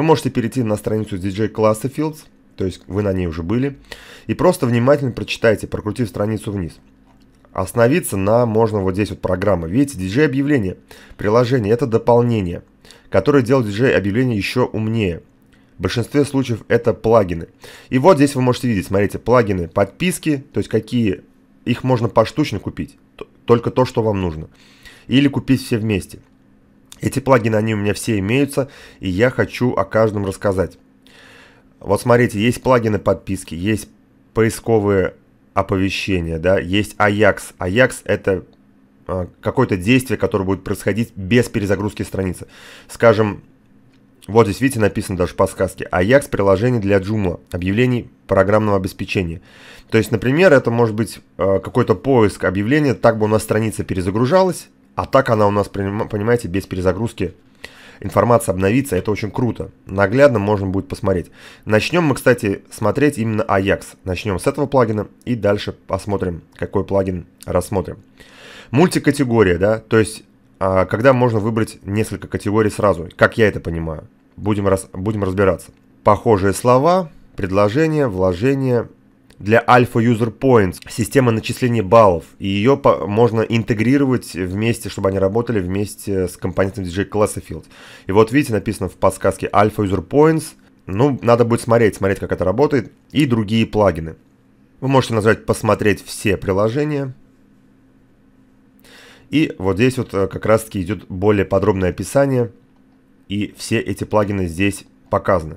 Вы можете перейти на страницу DJ класса Fields, то есть вы на ней уже были, и просто внимательно прочитайте, прокрутив страницу вниз. Остановиться на можно вот здесь вот программа. Видите, DJ объявление, приложение, это дополнение, которое делает DJ объявление еще умнее. В большинстве случаев это плагины. И вот здесь вы можете видеть, смотрите, плагины, подписки, то есть какие, их можно поштучно купить, только то, что вам нужно. Или купить все вместе. Эти плагины, они у меня все имеются, и я хочу о каждом рассказать. Вот смотрите, есть плагины подписки, есть поисковые оповещения, да, есть Ajax. Ajax это а, какое-то действие, которое будет происходить без перезагрузки страницы. Скажем, вот здесь, видите, написано даже подсказки. Ajax приложение для Joomla, объявлений программного обеспечения. То есть, например, это может быть а, какой-то поиск объявления, так бы у нас страница перезагружалась, а так она у нас, понимаете, без перезагрузки информация обновится, это очень круто. Наглядно можно будет посмотреть. Начнем мы, кстати, смотреть именно Ajax. Начнем с этого плагина и дальше посмотрим, какой плагин рассмотрим. Мультикатегория, да, то есть а, когда можно выбрать несколько категорий сразу, как я это понимаю. Будем, раз, будем разбираться. Похожие слова, предложения, вложения, для Alpha User Points, система начисления баллов. И ее можно интегрировать вместе, чтобы они работали вместе с компонентом DJ Classifield. И вот видите, написано в подсказке Alpha User Points. Ну, надо будет смотреть, смотреть, как это работает. И другие плагины. Вы можете нажать «Посмотреть все приложения». И вот здесь вот э, как раз-таки идет более подробное описание. И все эти плагины здесь показаны.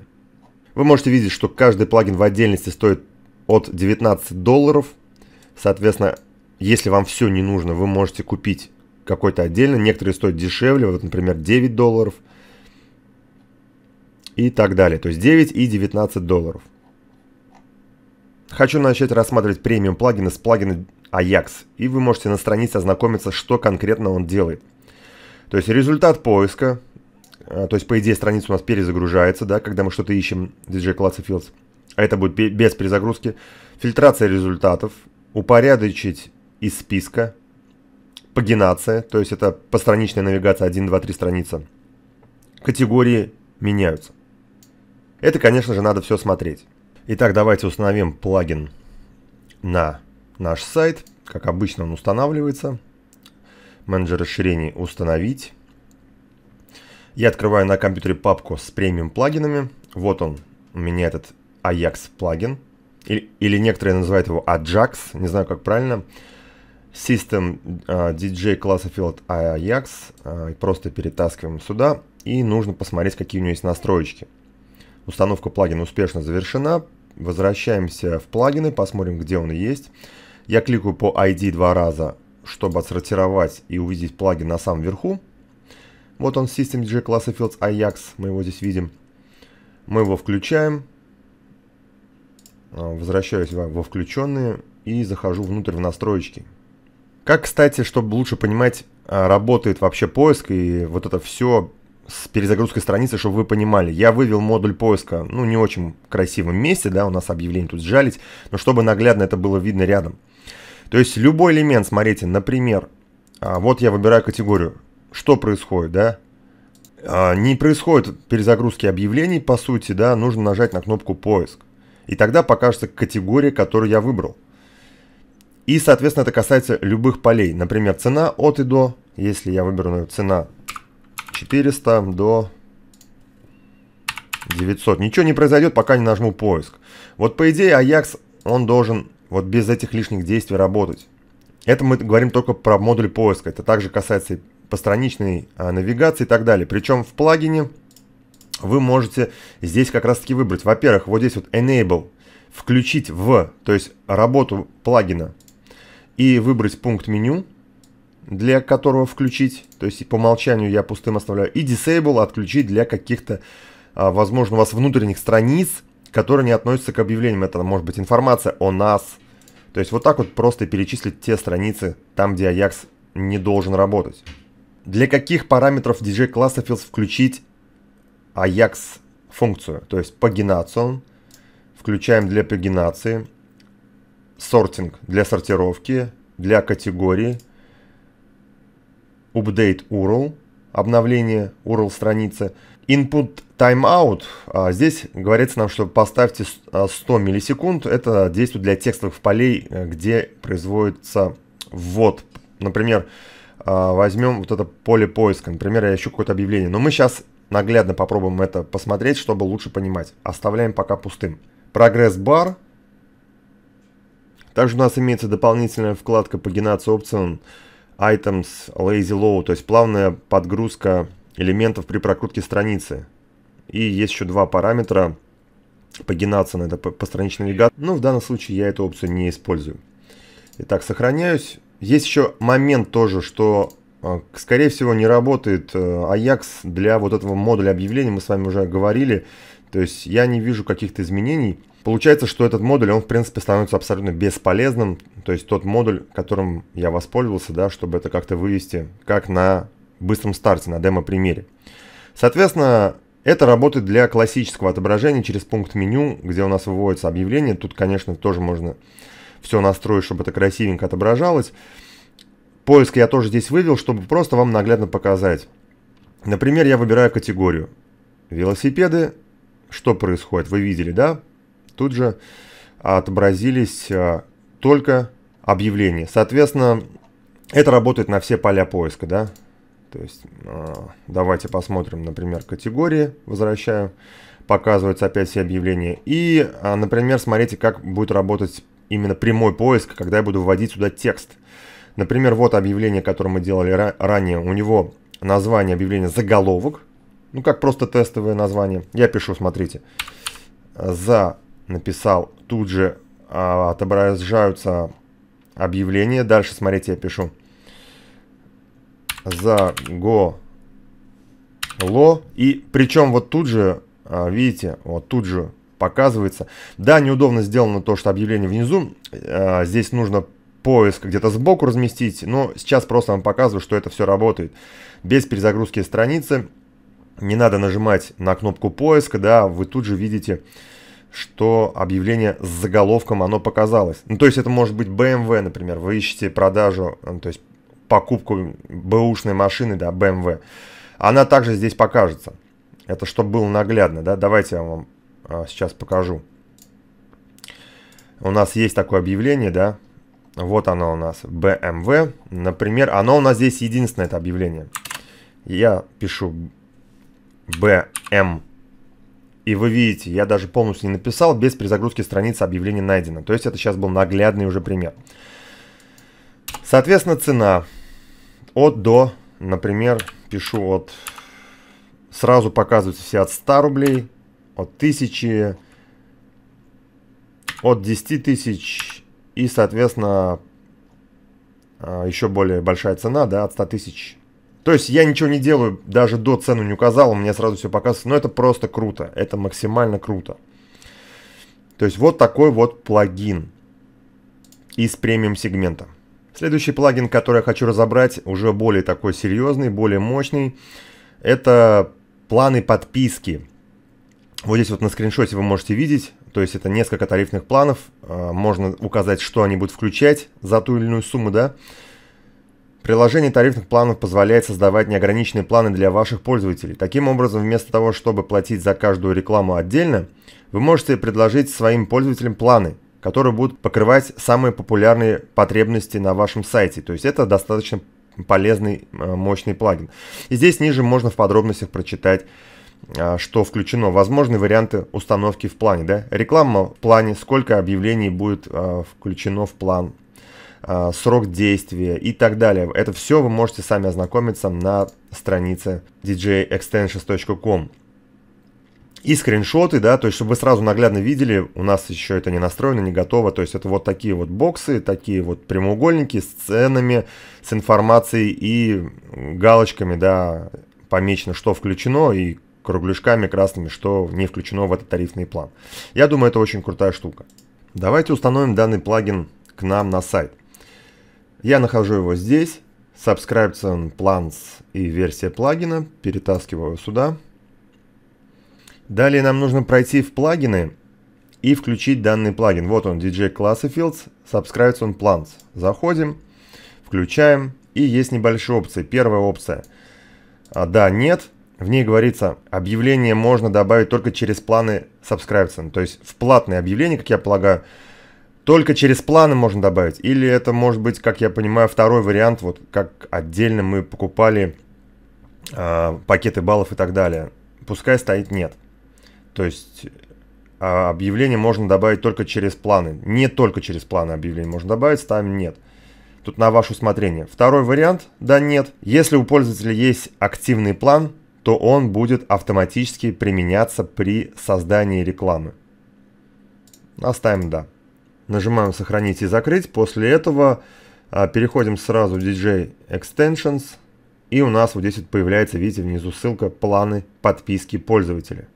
Вы можете видеть, что каждый плагин в отдельности стоит от 19 долларов. Соответственно, если вам все не нужно, вы можете купить какой-то отдельно. Некоторые стоят дешевле, вот, например, 9 долларов и так далее. То есть 9 и 19 долларов. Хочу начать рассматривать премиум плагины с плагина Ajax. И вы можете на странице ознакомиться, что конкретно он делает. То есть результат поиска. А, то есть, по идее, страница у нас перезагружается, да, когда мы что-то ищем в DJ Class Fields а это будет без перезагрузки, фильтрация результатов, упорядочить из списка, пагинация, то есть это постраничная навигация 1, 2, 3 страница. Категории меняются. Это, конечно же, надо все смотреть. Итак, давайте установим плагин на наш сайт. Как обычно, он устанавливается. Менеджер расширений «Установить». Я открываю на компьютере папку с премиум плагинами. Вот он, у меня этот Ajax плагин, или, или некоторые называют его Ajax, не знаю как правильно, System uh, а, DJ класса Field Ajax, uh, просто перетаскиваем сюда, и нужно посмотреть, какие у него есть настроечки. Установка плагина успешно завершена, возвращаемся в плагины, посмотрим, где он есть. Я кликаю по ID два раза, чтобы отсортировать и увидеть плагин на самом верху. Вот он, System DJ класса Fields Ajax, мы его здесь видим. Мы его включаем, Э, возвращаюсь во включенные и захожу внутрь в настройки. Как, кстати, чтобы лучше понимать, э, работает вообще поиск и вот это все с перезагрузкой страницы, чтобы вы понимали. Я вывел модуль поиска, ну, не очень красивом месте, да, у нас объявление тут сжалить, но чтобы наглядно это было видно рядом. То есть любой элемент, смотрите, например, э, вот я выбираю категорию, что происходит, да, не происходит перезагрузки объявлений, по сути, да, нужно нажать на кнопку поиск. И тогда покажется категория, которую я выбрал. И, соответственно, это касается любых полей. Например, цена от и до. Если я выберу ну, цена 400 до 900. Ничего не произойдет, пока не нажму поиск. Вот по идее Ajax, он должен вот без этих лишних действий работать. Это мы говорим только про модуль поиска. Это также касается постраничной а, навигации и так далее. Причем в плагине вы можете здесь как раз таки выбрать. Во-первых, вот здесь вот Enable, включить в, то есть работу плагина, и выбрать пункт меню, для которого включить, то есть по умолчанию я пустым оставляю, и Disable отключить для каких-то, а, возможно, у вас внутренних страниц, которые не относятся к объявлениям. Это может быть информация о нас. То есть вот так вот просто перечислить те страницы, там, где Ajax не должен работать. Для каких параметров DJ-класса включить AJAX-функцию, то есть пагинацию. Включаем для пагинации, сортинг для сортировки, для категории, update URL, обновление URL страницы. Input timeout, а, здесь говорится нам, что поставьте 100 а, миллисекунд, это действует для текстовых полей, э, где производится ввод. Например, а, возьмем вот это поле поиска, например, я ищу какое-то объявление, но мы сейчас Наглядно попробуем это посмотреть, чтобы лучше понимать. Оставляем пока пустым. Прогресс-бар. Также у нас имеется дополнительная вкладка по Genats Items Lazy Low, то есть плавная подгрузка элементов при прокрутке страницы. И есть еще два параметра пагинация на это постраничный легат. Но в данном случае я эту опцию не использую. Итак, сохраняюсь. Есть еще момент тоже, что а, скорее всего, не работает э, Ajax для вот этого модуля объявлений, мы с вами уже говорили. То есть я не вижу каких-то изменений. Получается, что этот модуль, он в принципе становится абсолютно бесполезным. То есть тот модуль, которым я воспользовался, да, чтобы это как-то вывести, как на быстром старте, на демо-примере. Соответственно, это работает для классического отображения через пункт меню, где у нас выводится объявление. Тут, конечно, тоже можно все настроить, чтобы это красивенько отображалось. Поиск я тоже здесь вывел, чтобы просто вам наглядно показать. Например, я выбираю категорию. Велосипеды. Что происходит? Вы видели, да? Тут же отобразились а, только объявления. Соответственно, это работает на все поля поиска, да? То есть а, давайте посмотрим, например, категории. Возвращаю. Показываются опять все объявления. И, а, например, смотрите, как будет работать именно прямой поиск, когда я буду вводить сюда текст. Например, вот объявление, которое мы делали ранее. У него название объявления заголовок. Ну, как просто тестовое название. Я пишу, смотрите. За написал, тут же а, отображаются объявления. Дальше, смотрите, я пишу. За го ло. И причем вот тут же, а, видите, вот тут же показывается. Да, неудобно сделано то, что объявление внизу. А, здесь нужно поиск где-то сбоку разместить, но сейчас просто вам показываю, что это все работает. Без перезагрузки страницы, не надо нажимать на кнопку поиска, да, вы тут же видите, что объявление с заголовком оно показалось. Ну, то есть это может быть BMW, эм например, вы ищете продажу, э, то есть покупку бэушной машины, да, BMW. Эм Она также здесь покажется. Это чтобы было наглядно, да. Давайте я вам а, сейчас покажу. У нас есть такое объявление, да, вот оно у нас, BMW. Эм например, оно у нас здесь единственное это объявление. Я пишу BM. Эм. И вы видите, я даже полностью не написал, без перезагрузки страницы объявление найдено. То есть это сейчас был наглядный уже пример. Соответственно, цена от до, например, пишу от... Сразу показываются все от 100 рублей, от 1000, от 10 тысяч, и, соответственно, а, еще более большая цена, да, от 100 тысяч. То есть я ничего не делаю, даже до цену не указал, у меня сразу все показывается. Но это просто круто, это максимально круто. То есть вот такой вот плагин из премиум сегмента. Следующий плагин, который я хочу разобрать, уже более такой серьезный, более мощный, это планы подписки. Вот здесь вот на скриншоте вы можете видеть, то есть это несколько тарифных планов, а, можно указать, что они будут включать за ту или иную сумму, да. Приложение тарифных планов позволяет создавать неограниченные планы для ваших пользователей. Таким образом, вместо того, чтобы платить за каждую рекламу отдельно, вы можете предложить своим пользователям планы, которые будут покрывать самые популярные потребности на вашем сайте. То есть это достаточно полезный, а, мощный плагин. И здесь ниже можно в подробностях прочитать а, что включено, возможные варианты установки в плане, да, реклама в плане, сколько объявлений будет а, включено в план, а, срок действия и так далее. Это все вы можете сами ознакомиться на странице djextensions.com. И скриншоты, да, то есть, чтобы вы сразу наглядно видели, у нас еще это не настроено, не готово, то есть, это вот такие вот боксы, такие вот прямоугольники с ценами, с информацией и галочками, да, помечено, что включено и кругляшками красными, что не включено в этот тарифный план. Я думаю, это очень крутая штука. Давайте установим данный плагин к нам на сайт. Я нахожу его здесь, Subscription Plans и версия плагина, перетаскиваю сюда. Далее нам нужно пройти в плагины и включить данный плагин. Вот он, DJ Class Fields, Subscription Plans. Заходим, включаем, и есть небольшие опции. Первая опция а, – да, нет, в ней говорится, объявление можно добавить только через планы subscription, то есть в платные объявления, как я полагаю, только через планы можно добавить. Или это может быть, как я понимаю, второй вариант, вот как отдельно мы покупали э, пакеты баллов и так далее. Пускай стоит нет. То есть а, объявление можно добавить только через планы. Не только через планы объявление можно добавить, ставим нет. Тут на ваше усмотрение. Второй вариант – да, нет. Если у пользователя есть активный план, то он будет автоматически применяться при создании рекламы. Оставим «Да». Нажимаем «Сохранить» и «Закрыть». После этого а, переходим сразу в DJ Extensions. И у нас вот здесь вот появляется, видите, внизу ссылка «Планы подписки пользователя».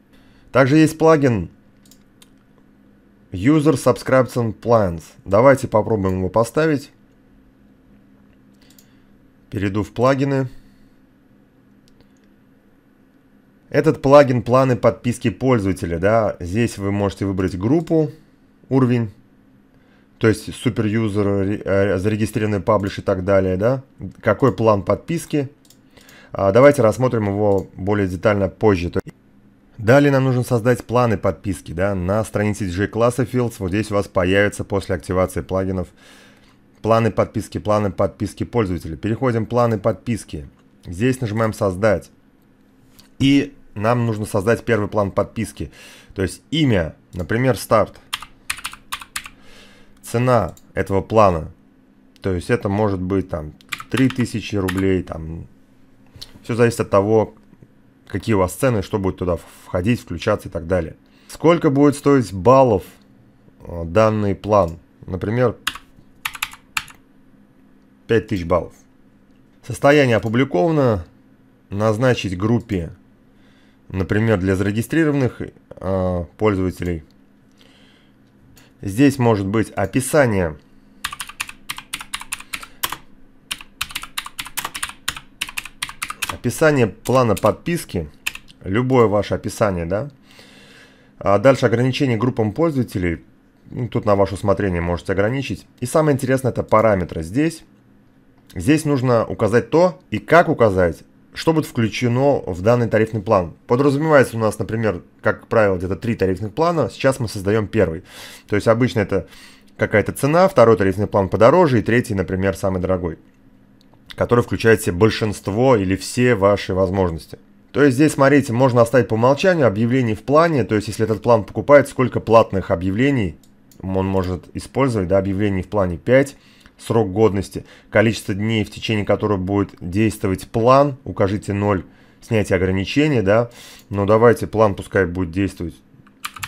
Также есть плагин User Subscription Plans. Давайте попробуем его поставить. Перейду в плагины. Этот плагин планы подписки пользователя, да, здесь вы можете выбрать группу, уровень, то есть суперюзер, э, зарегистрированный паблиш и так далее, да, какой план подписки. А, давайте рассмотрим его более детально позже. Далее нам нужно создать планы подписки. Да? На странице DJ класса Fields вот здесь у вас появится после активации плагинов планы подписки, планы подписки пользователя. Переходим в планы подписки. Здесь нажимаем создать. И нам нужно создать первый план подписки. То есть имя, например, старт. Цена этого плана. То есть это может быть там 3000 рублей, там... Все зависит от того, какие у вас цены, что будет туда входить, включаться и так далее. Сколько будет стоить баллов э, данный план? Например, 5000 баллов. Состояние опубликовано. Назначить группе например, для зарегистрированных э, пользователей. Здесь может быть описание описание плана подписки, любое ваше описание, да. А дальше ограничение группам пользователей, ну, тут на ваше усмотрение можете ограничить. И самое интересное это параметры здесь. Здесь нужно указать то и как указать, что будет включено в данный тарифный план? Подразумевается у нас, например, как правило, где-то три тарифных плана. Сейчас мы создаем первый. То есть обычно это какая-то цена, второй тарифный план подороже и третий, например, самый дорогой, который включает в себе большинство или все ваши возможности. То есть здесь, смотрите, можно оставить по умолчанию объявлений в плане, то есть если этот план покупает, сколько платных объявлений он может использовать, да, объявлений в плане 5, срок годности, количество дней, в течение которого будет действовать план, укажите 0, снятие ограничений, да, но давайте план пускай будет действовать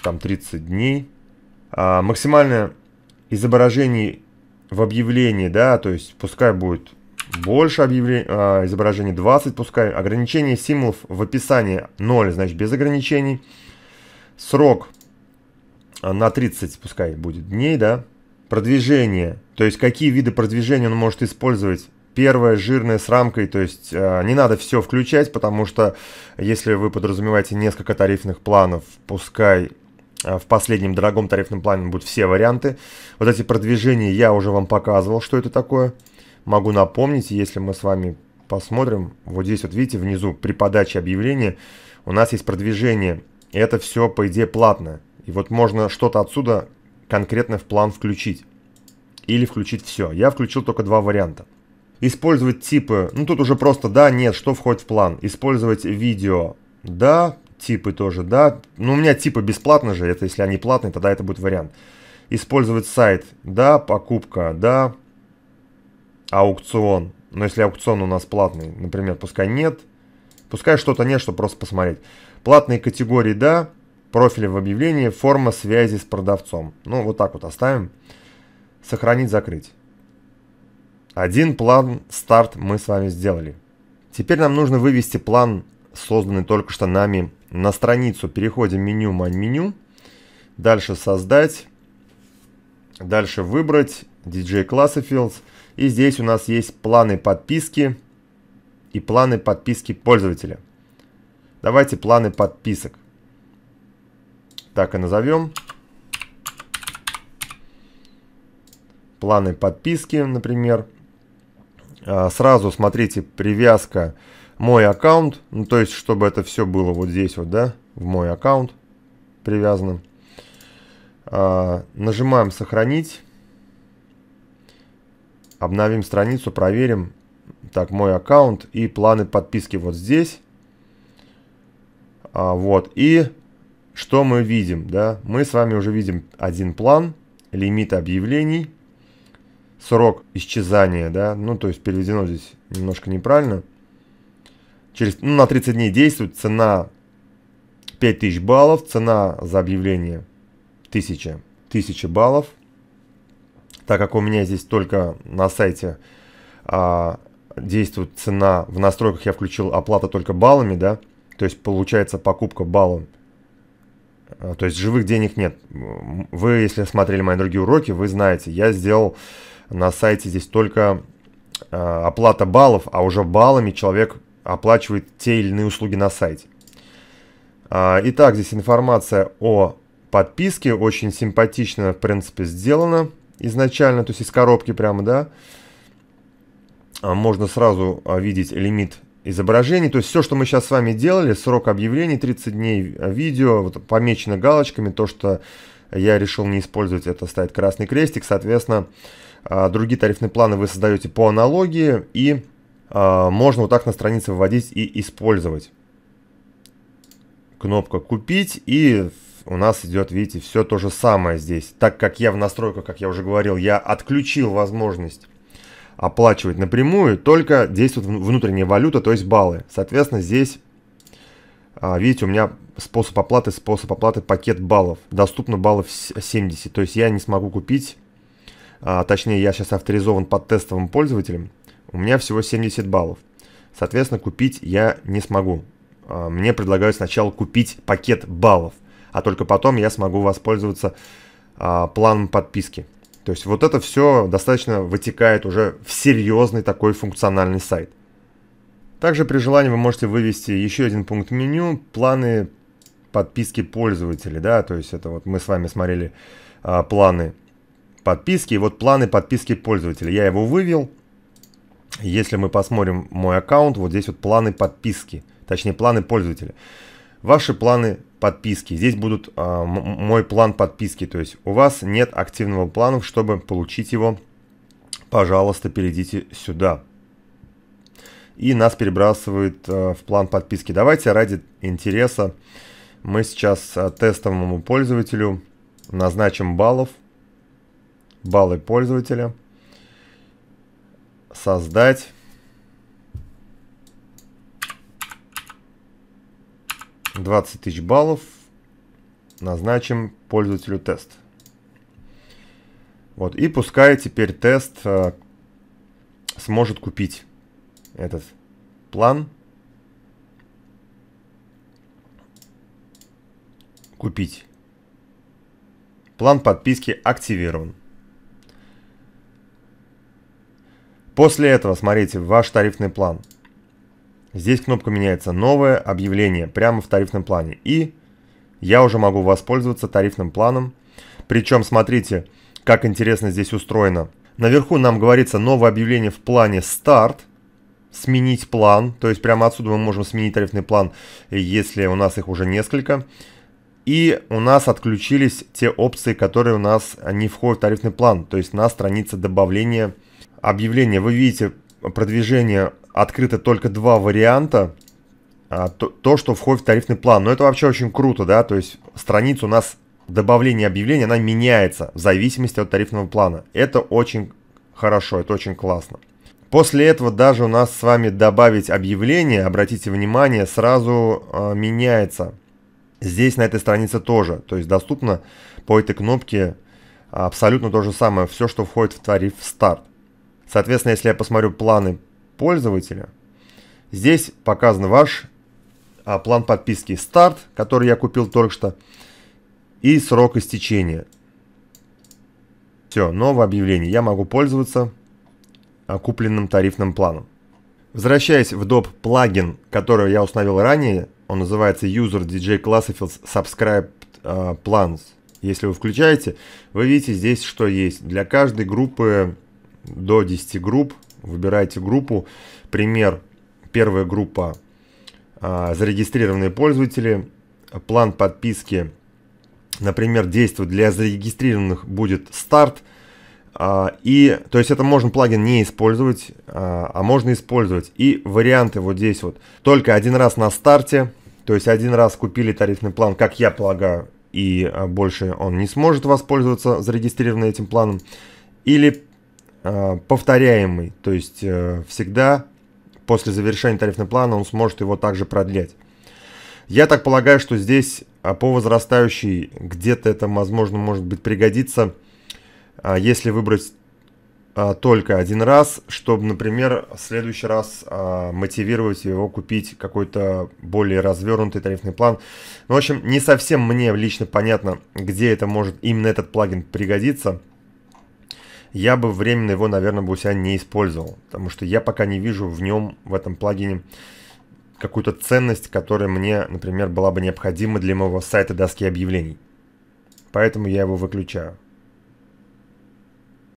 там 30 дней. А, максимальное изображение в объявлении, да, то есть пускай будет больше объявлений, а, изображений 20, пускай ограничение символов в описании 0, значит без ограничений. Срок а, на 30 пускай будет дней, да, Продвижение, то есть какие виды продвижения он может использовать. Первое жирное с рамкой, то есть э, не надо все включать, потому что если вы подразумеваете несколько тарифных планов, пускай э, в последнем дорогом тарифном плане будут все варианты. Вот эти продвижения я уже вам показывал, что это такое. Могу напомнить, если мы с вами посмотрим, вот здесь вот видите внизу при подаче объявления у нас есть продвижение. это все по идее платно. И вот можно что-то отсюда конкретно в план включить. Или включить все. Я включил только два варианта. Использовать типы, ну тут уже просто да, нет, что входит в план. Использовать видео, да, типы тоже, да. Ну у меня типы бесплатно же, это если они платные, тогда это будет вариант. Использовать сайт, да, покупка, да. Аукцион, но если аукцион у нас платный, например, пускай нет. Пускай что-то нет, чтобы просто посмотреть. Платные категории, да профиля в объявлении, форма связи с продавцом. Ну, вот так вот оставим. Сохранить, закрыть. Один план старт мы с вами сделали. Теперь нам нужно вывести план, созданный только что нами, на страницу. Переходим в меню «Мань меню». Дальше «Создать». Дальше «Выбрать». DJ Classifields. И здесь у нас есть планы подписки и планы подписки пользователя. Давайте планы подписок. Так и назовем. Планы подписки, например. А, сразу, смотрите, привязка мой аккаунт. Ну, то есть, чтобы это все было вот здесь вот, да, в мой аккаунт привязано. А, нажимаем сохранить. Обновим страницу, проверим. Так, мой аккаунт и планы подписки вот здесь. А, вот, и что мы видим, да? Мы с вами уже видим один план, лимит объявлений, срок исчезания, да? Ну, то есть переведено здесь немножко неправильно. Через, ну, на 30 дней действует цена 5000 баллов, цена за объявление 1000, 1000 баллов. Так как у меня здесь только на сайте а, действует цена, в настройках я включил оплата только баллами, да? То есть получается покупка баллом а, то есть живых денег нет. Вы, если смотрели мои другие уроки, вы знаете, я сделал на сайте здесь только а, оплата баллов, а уже баллами человек оплачивает те или иные услуги на сайте. А, итак, здесь информация о подписке, очень симпатично, в принципе, сделана изначально, то есть из коробки прямо, да. Можно сразу видеть лимит изображений. То есть все, что мы сейчас с вами делали, срок объявлений 30 дней, а, видео вот, помечено галочками, то, что я решил не использовать, это ставить красный крестик. Соответственно, а, другие тарифные планы вы создаете по аналогии и а, можно вот так на странице выводить и использовать. Кнопка «Купить» и у нас идет, видите, все то же самое здесь. Так как я в настройках, как я уже говорил, я отключил возможность оплачивать напрямую, только действует внутренняя валюта, то есть баллы. Соответственно, здесь, а, видите, у меня способ оплаты, способ оплаты пакет баллов. Доступно баллов 70, то есть я не смогу купить, а, точнее, я сейчас авторизован под тестовым пользователем, у меня всего 70 баллов. Соответственно, купить я не смогу. А, мне предлагают сначала купить пакет баллов, а только потом я смогу воспользоваться планом подписки. То есть вот это все достаточно вытекает уже в серьезный такой функциональный сайт. Также при желании вы можете вывести еще один пункт меню, планы подписки пользователей, да, то есть это вот мы с вами смотрели а, планы подписки, и вот планы подписки пользователей. Я его вывел, если мы посмотрим мой аккаунт, вот здесь вот планы подписки, точнее планы пользователя. Ваши планы подписки. Здесь будут э, мой план подписки. То есть у вас нет активного плана, чтобы получить его, пожалуйста, перейдите сюда. И нас перебрасывает э, в план подписки. Давайте ради интереса мы сейчас э, тестовому пользователю назначим баллов. Баллы пользователя. Создать. 20 тысяч баллов назначим пользователю тест. Вот, и пускай теперь тест э, сможет купить этот план. Купить. План подписки активирован. После этого смотрите ваш тарифный план – Здесь кнопка меняется «Новое объявление» прямо в тарифном плане. И я уже могу воспользоваться тарифным планом. Причем, смотрите, как интересно здесь устроено. Наверху нам говорится «Новое объявление в плане «Старт». Сменить план, то есть прямо отсюда мы можем сменить тарифный план, если у нас их уже несколько. И у нас отключились те опции, которые у нас не входят в тарифный план, то есть на странице добавления объявления. Вы видите, продвижения открыто только два варианта. А, то, то, что входит в тарифный план. Но это вообще очень круто, да, то есть страница у нас добавление объявлений, она меняется в зависимости от тарифного плана. Это очень хорошо, это очень классно. После этого даже у нас с вами добавить объявление, обратите внимание, сразу э, меняется. Здесь на этой странице тоже, то есть доступно по этой кнопке а, абсолютно то же самое, все, что входит в тариф старт. Соответственно, если я посмотрю планы пользователя, здесь показан ваш а, план подписки старт, который я купил только что, и срок истечения. Все, новое объявление. Я могу пользоваться а, купленным тарифным планом. Возвращаясь в доп. плагин, который я установил ранее, он называется User DJ Classifieds Subscribed а, Plans. Если вы включаете, вы видите здесь, что есть. Для каждой группы до 10 групп. Выбираете группу. Пример. Первая группа а, зарегистрированные пользователи. План подписки, например, действует для зарегистрированных будет старт. А, и, то есть это можно плагин не использовать, а, а можно использовать. И варианты вот здесь вот. Только один раз на старте, то есть один раз купили тарифный план, как я полагаю, и а, больше он не сможет воспользоваться зарегистрированным этим планом. Или Э, повторяемый, то есть э, всегда после завершения тарифного плана он сможет его также продлять. Я так полагаю, что здесь а, по возрастающей где-то это, возможно, может быть пригодится, а, если выбрать а, только один раз, чтобы, например, в следующий раз мотивировать его купить какой-то более развернутый тарифный план. Ну, в общем, не совсем мне лично понятно, где это может именно этот плагин пригодиться я бы временно его, наверное, бы у себя не использовал, потому что я пока не вижу в нем, в этом плагине, какую-то ценность, которая мне, например, была бы необходима для моего сайта доски объявлений. Поэтому я его выключаю.